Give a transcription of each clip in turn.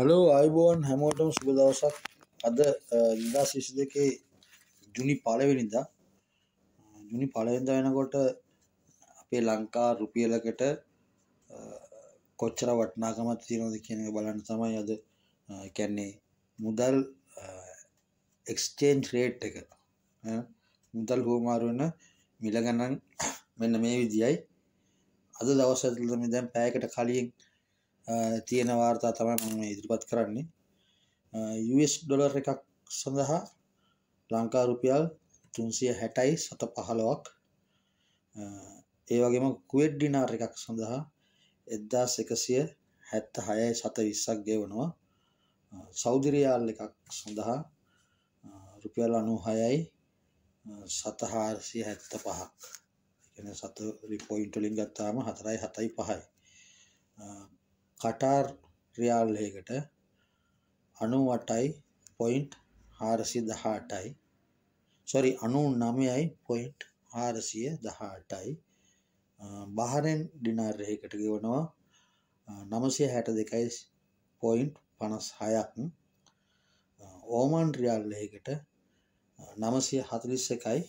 Hello අයිබෝන් හැමෝටම සුබ දවසක් අද දා ශිෂ දෙකේ ජුනි පලවෙනිදා ජුනි පලවෙද වෙනකොට අපේ ලංකා රුපියලකට කොච්චර වටනාකමත් තියනොද කියන බලන්න තමයි අද කැන්නේ මුදල් එක්ස්චේන්ජ් රේට් එක මුදල් හෝමාරුවන්න මිලගණන් මෙන්න මේ විදියි අද දවස ඇතුළම දැන් පෑකට කලින් තියෙන වාර්තා තමයි මම ඉදිරිපත් කරන්නේ US ඩොලර් එකක් සඳහා ලංකා රුපියල් 360යි 715ක් ඒ වගේම කුවෙට් ඩිනාර් එකක් සඳහා 1176යි 720ක් ගෙවනවා සෞදි රියාල් එකක් සඳහා රුපියල් 96යි 7475ක් ඒ කියන්නේ 7 පොයින්ට් වලින් ගත්තාම 4යි 7යි 5යි කටාර් රියාල්හකට අනුවටයි පොයින්ට් හාරසි දහටයි සොරි අනු නමයයි පොයින්ට් හාරසිය දහටයි බහරෙන් ඩිනාර්යකට ගෙවනවා නමසය හැට දෙකයි පොයින්ට් පනස් හයක් ඕමන් රියල්ලකට නමසය හතලිස්ස එකයි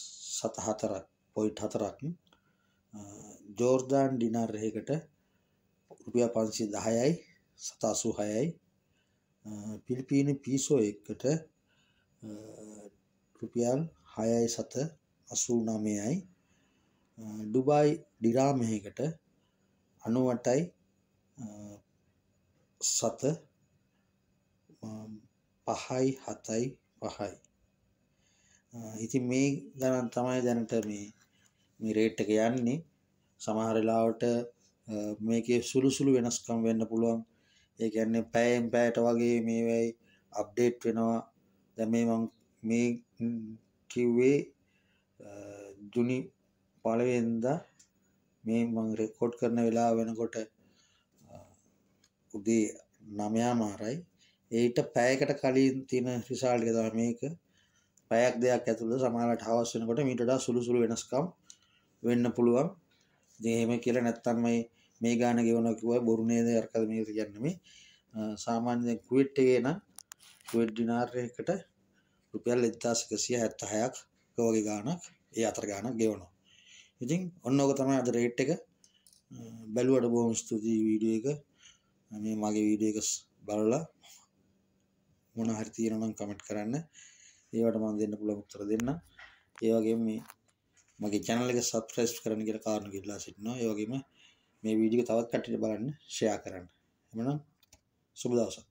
සතහතරක් පොයිට් හතරක් ජෝර්ධාන් ඩිනාර්යකට රුපියා පන්සි දහයයි සතාසු හයයි පිලිපීන පිසෝ එක්කට රුපියල් හයයි සත අසූ නමයයි ඩුබයි ඩිරාමහකට අනුවටයි සත පහයි හතයි පහයි ඉතින් මේ ගණන් තමයි දැනට මේ මේ රේට්ටක යන්නේ සමහරලාවට මේක සුළුසුළු වෙනස්කම් වෙන්න පුළුවන් ඒ ඇන්නේ පෑම් පෑට වගේ මේවැයි අප්ඩේට් වෙනවා දැමේ මං මේ කිව්වේ ජුනි පලවෙන්ද මේ මං රෙකෝඩ් කරන වෙලා වෙනකොට උදේ නමයා මාරයි ඒට පෑකට කලින් තින රිසාල්් ගෙදා මේක පැයක් දෙයක් ඇතුළ සමාලට හවස් වෙනකොට මීටඩා සුළුසුළු වෙනස්කම් වෙන්න පුළුවන් දේහෙම කියල නැත්තන්මයි මේ ගාන ගෙවන කිව බොරු නේද අරකද මේ කියන්නම සාමාන්‍ය කුවෙට්ටගේ නම් කුවෙට් ඩිනාර්යකට රුපියල් එදදාසක සිය ඇත්ත හයක් වගේ ගානක් ඒ අතර ගානක් ගෙවනවා ඉතින් ඔන්න ඕක තමයි අද රේට් එක බැලුවට බොහොම ස්තුතියි වීඩියෝ එක මේ මගේ වීඩියෝ එක බලලා මොන හරි තියෙනවා නම් කමෙන්ට් කරන්න ඒවට මම දෙන්න පුළුවන් උත්තර දෙන්න ඒ වගේම මේ මගේ channel එක subscribe කරන්න කියලා කාරණා කියලා සිටිනවා ඒ වගේම මේ වීඩියෝ තවත් කට්ටියට බලන්න ෂෙයා කරන්න. එමනම් සුබ දවසක්.